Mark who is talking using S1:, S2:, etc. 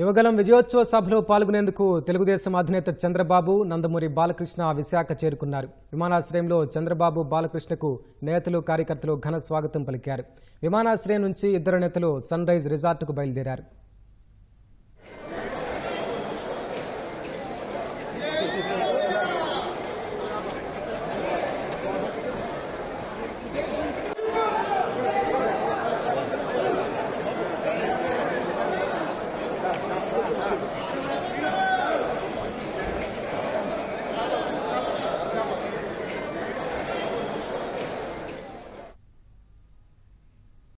S1: యువగలం విజయోత్సవ సభలో పాల్గొనేందుకు తెలుగుదేశం అధినేత చంద్రబాబు నందమూరి బాలకృష్ణ విశాఖ చేరుకున్నారు విమానాశ్రయంలో చంద్రబాబు బాలకృష్ణకు నేతలు కార్యకర్తలు ఘన స్వాగతం పలికారు విమానాశ్రయం నుంచి ఇద్దరు నేతలు సన్ రైజ్ రిజార్టుకు బయలుదేరారు